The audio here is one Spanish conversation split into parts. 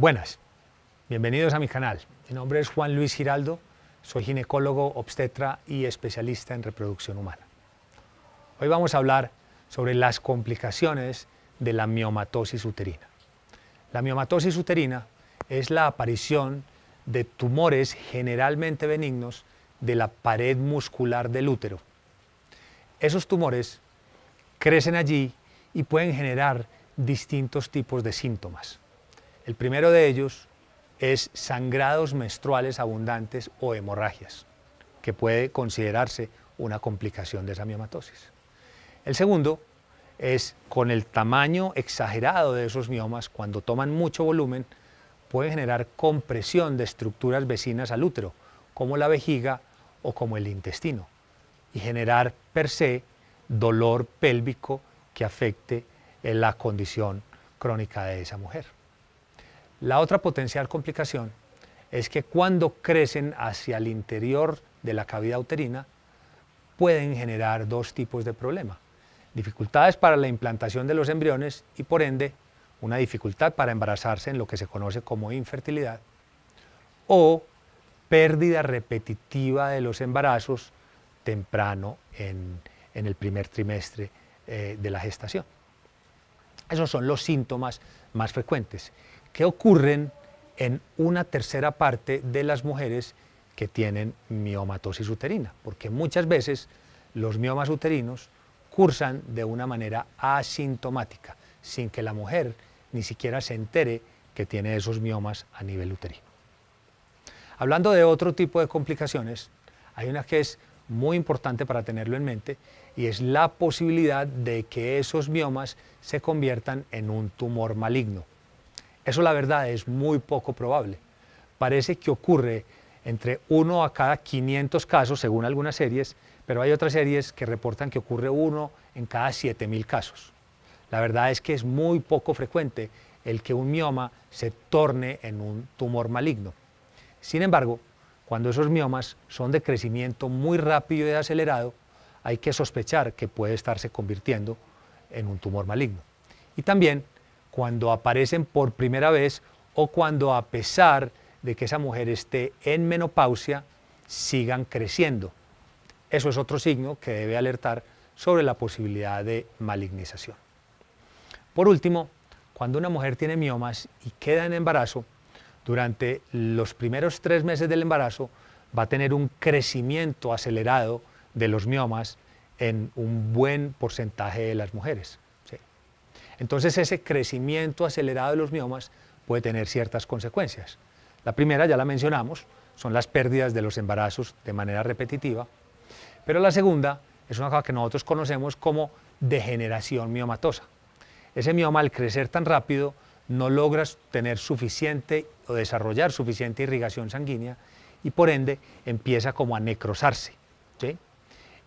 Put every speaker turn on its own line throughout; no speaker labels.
Buenas, bienvenidos a mi canal. Mi nombre es Juan Luis Giraldo, soy ginecólogo, obstetra y especialista en reproducción humana. Hoy vamos a hablar sobre las complicaciones de la miomatosis uterina. La miomatosis uterina es la aparición de tumores generalmente benignos de la pared muscular del útero. Esos tumores crecen allí y pueden generar distintos tipos de síntomas. El primero de ellos es sangrados menstruales abundantes o hemorragias, que puede considerarse una complicación de esa miomatosis. El segundo es con el tamaño exagerado de esos miomas, cuando toman mucho volumen, puede generar compresión de estructuras vecinas al útero, como la vejiga o como el intestino, y generar per se dolor pélvico que afecte la condición crónica de esa mujer. La otra potencial complicación es que cuando crecen hacia el interior de la cavidad uterina, pueden generar dos tipos de problema. Dificultades para la implantación de los embriones y por ende una dificultad para embarazarse en lo que se conoce como infertilidad o pérdida repetitiva de los embarazos temprano en, el primer trimestre eh, de la gestación. Esos son los síntomas más frecuentes que ocurren en una tercera parte de las mujeres que tienen miomatosis uterina, porque muchas veces los miomas uterinos cursan de una manera asintomática, sin que la mujer ni siquiera se entere que tiene esos miomas a nivel uterino. Hablando de otro tipo de complicaciones, hay una que es muy importante para tenerlo en mente y es la posibilidad de que esos miomas se conviertan en un tumor maligno, eso la verdad es muy poco probable. Parece que ocurre entre 1 a cada 500 casos, según algunas series, pero hay otras series que reportan que ocurre uno en cada 7.000 casos. La verdad es que es muy poco frecuente el que un mioma se torne en un tumor maligno. Sin embargo, cuando esos miomas son de crecimiento muy rápido y acelerado, hay que sospechar que puede estarse convirtiendo en un tumor maligno. Y también cuando aparecen por primera vez o cuando a pesar de que esa mujer esté en menopausia, sigan creciendo. Eso es otro signo que debe alertar sobre la posibilidad de malignización. Por último, cuando una mujer tiene miomas y queda en embarazo, durante los primeros tres meses del embarazo va a tener un crecimiento acelerado de los miomas en un buen porcentaje de las mujeres. Entonces ese crecimiento acelerado de los miomas puede tener ciertas consecuencias. La primera, ya la mencionamos, son las pérdidas de los embarazos de manera repetitiva, pero la segunda es una cosa que nosotros conocemos como degeneración miomatosa. Ese mioma al crecer tan rápido no logra tener suficiente o desarrollar suficiente irrigación sanguínea y por ende empieza como a necrosarse.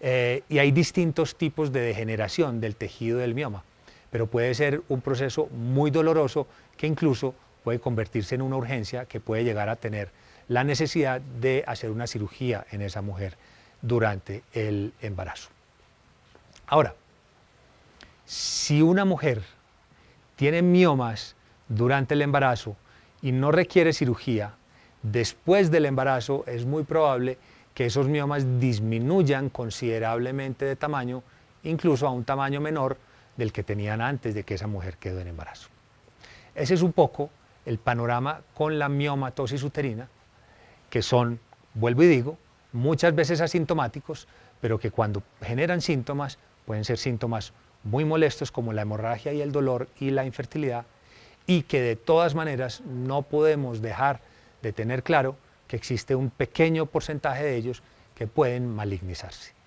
Eh, y hay distintos tipos de degeneración del tejido del mioma pero puede ser un proceso muy doloroso que incluso puede convertirse en una urgencia que puede llegar a tener la necesidad de hacer una cirugía en esa mujer durante el embarazo. Ahora, si una mujer tiene miomas durante el embarazo y no requiere cirugía, después del embarazo es muy probable que esos miomas disminuyan considerablemente de tamaño, incluso a un tamaño menor del que tenían antes de que esa mujer quedó en embarazo. Ese es un poco el panorama con la miomatosis uterina, que son, vuelvo y digo, muchas veces asintomáticos, pero que cuando generan síntomas pueden ser síntomas muy molestos como la hemorragia y el dolor y la infertilidad, y que de todas maneras no podemos dejar de tener claro que existe un pequeño porcentaje de ellos que pueden malignizarse.